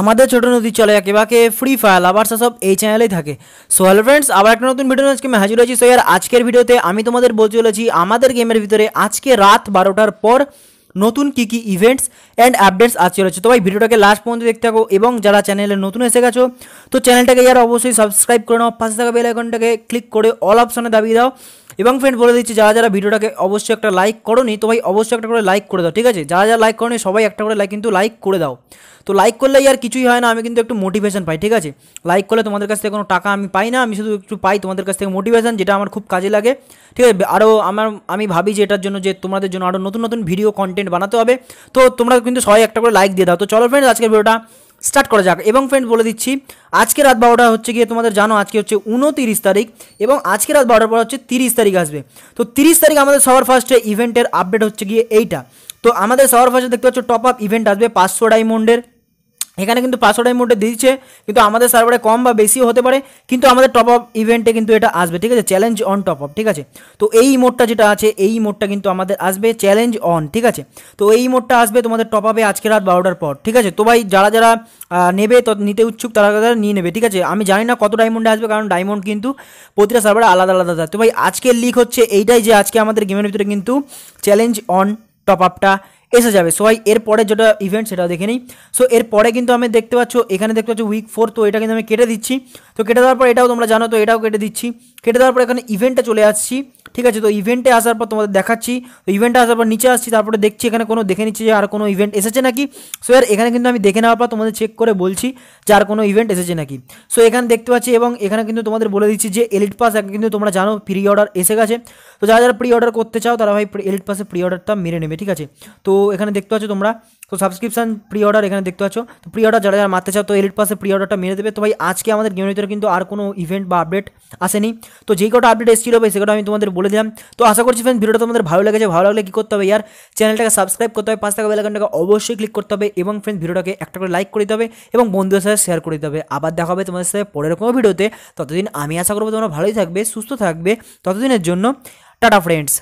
আমাদের ছোট নদী চলে কেবা কে ফ্রি ফায়ার আবার সব এই চ্যানেলেই থাকে সোহ্যালো फ्रेंड्स আবার একটা নতুন ভিডিওর আজকে হাজির আছি স্যার আজকের ভিডিওতে আমি তোমাদের বলিয়েছি আমাদের গেমের ভিতরে আজকে রাত 12টার পর নতুন কি কি ইভেন্টস এন্ড আপডেটস আসছে রয়েছে তো ভাই ভিডিওটাকে লাস্ট পর্যন্ত দেখতে থাকো এবং যারা চ্যানেলে নতুন এসে গেছো তো চ্যানেলটাকে যারা অবশ্যই সাবস্ক্রাইব করে নাও পাশে থাকা বেল আইকনটাকে ক্লিক করে অল অপশনে দাবিয়ে দাও এবং ফ্রেন্ড বলে দিচ্ছি যারা যারা ভিডিওটাকে অবশ্যই একটা লাইক করনি তো ভাই অবশ্যই একটা করে লাইক করে দাও ঠিক আছে যারা যারা লাইক করনি সবাই একটা করে লাইক কিন্তু লাইক করে দাও তো লাইক করলেই আর কিছুই হয় না আমি কিন্তু একটু মোটিভেশন পাই ঠিক আছে লাইক করলে তোমাদের কাছ থেকে কোনো টাকা আমি পাই না আমি শুধু একটু পাই তোমাদের কাছ থেকে মোটিভেশন যেটা আমার খুব কাজে লাগে ঠিক আছে আরও আমার আমি ভাবি যে এটার জন্য যে তোমাদের জন্য আরও নতুন নতুন ভিডিও কন্টেন্ট বানাতে হবে তো তোমরা কিন্তু সবাই একটা করে লাইক দিয়ে দাও তো চলো ফ্রেন্ডস আজকের ভিডিওটা স্টার্ট করা যাক এবং ফ্রেন্ড বলে দিচ্ছি আজকে রাত বারোটা হচ্ছে গিয়ে তোমাদের জানো আজকে হচ্ছে উনতিরিশ তারিখ এবং আজকে রাত বারোটার পর হচ্ছে তিরিশ তারিখ আসবে তো তিরিশ তারিখ আমাদের সবার ফার্স্টে ইভেন্টের আপডেট হচ্ছে গিয়ে এইটা তো আমাদের সবার ফার্স্টে দেখতে পাচ্ছ টপ আপ ইভেন্ট আসবে পাঁচশো ডায়মন্ডের এখানে কিন্তু পাঁচশো টাইম মোটে দিচ্ছে কিন্তু আমাদের সার্ভারে কম বা বেশিও হতে পারে কিন্তু আমাদের টপ আপ ইভেন্টে কিন্তু এটা আসবে ঠিক আছে চ্যালেঞ্জ অন টপ আপ ঠিক আছে তো এই মোডটা যেটা আছে এই মোডটা কিন্তু আমাদের আসবে চ্যালেঞ্জ অন ঠিক আছে তো এই মোডটা আসবে তোমাদের টপ আপে আজকে রাত বারোটার পর ঠিক আছে তো ভাই যারা যারা নেবে তো নিতে উচ্ছুক তারা তারা নিয়ে নেবে ঠিক আছে আমি জানি না কত ডায়মন্ডে আসবে কারণ ডায়মন্ড কিন্তু প্রতিটা সার্ভারে আলাদা আলাদা থাকে তো ভাই আজকের লিক হচ্ছে এইটাই যে আজকে আমাদের গেমের ভিতরে কিন্তু চ্যালেঞ্জ অন টপ আপটা এসে যাবে সো এরপরে যেটা ইভেন্ট সেটা দেখে নিই সো এরপরে কিন্তু আমি দেখতে পাচ্ছ এখানে দেখতে পাচ্ছ উইক ফোর তো এটা কিন্তু আমি কেটে দিচ্ছি তো কেটে দেওয়ার পর এটাও তোমরা জানো তো এটাও কেটে দিচ্ছি কেটে দেওয়ার পর এখানে ইভেন্টে চলে আসছি ঠিক আছে তো ইভেন্টে আসার পর তোমাদের দেখাচ্ছি তো ইভেন্টে আসার পর নিচে আসছি তারপরে দেখছি এখানে কোনো দেখে নিচ্ছি যে আর কোনো ইভেন্ট এসেছে নাকি সো এর এখানে কিন্তু আমি দেখে নেওয়ার পর তোমাদের চেক করে বলছি যে আর কোনো ইভেন্ট এসেছে নাকি সো এখানে দেখতে পাচ্ছি এবং এখানে কিন্তু তোমাদের বলে দিচ্ছি যে এলিট পাস কিন্তু তোমরা জানো প্রি অর্ডার এসে গেছে তো যারা যারা প্রি অর্ডার করতে চাও তারা ভাই এলিট পাসে প্রি অর্ডারটা মেরে নেবে ঠিক আছে তো এখানে দেখতে পাচ্ছ তোমরা তো সাবস্ক্রিপশন প্রি অর্ডার এখানে দেখতে পাচ্ছ তো প্রি অর্ডার যারা যারা মারতে চাও তো এলিট পাসে প্রি অর্ডারটা মেরে দেবে তো ভাই আজকে আমাদের গেমের ভিতরে কিন্তু আর কোনো ইভেন্ট বা আপডেট আসেনি তো যেই কটা আপডেট এসেছিল ভাই সেটা আমি তোমাদের বলে দিলাম তো আশা করছি ফ্রেন্ড ভিডিওটা তোমাদের ভালো লেগেছে ভালো লাগলে কী করতে হবে ইয়ার চ্যানেলটাকে সাবস্ক্রাইব করতে হবে পাঁচ টাকা বেলাকানটাকে অবশ্যই ক্লিক করতে হবে এবং ফ্রেন্ড ভিডিওটাকে একটা করে লাইক করে দিতে হবে এবং বন্ধুদের সাথে শেয়ার করে দিতে হবে আবার দেখা হবে তোমাদের সাথে পরের কোনো ভিডিওতে ততদিন আমি আশা করবো তোমরা ভালোই থাকবে সুস্থ থাকবে ততদিনের জন্য টাটা ফ্রেন্ডস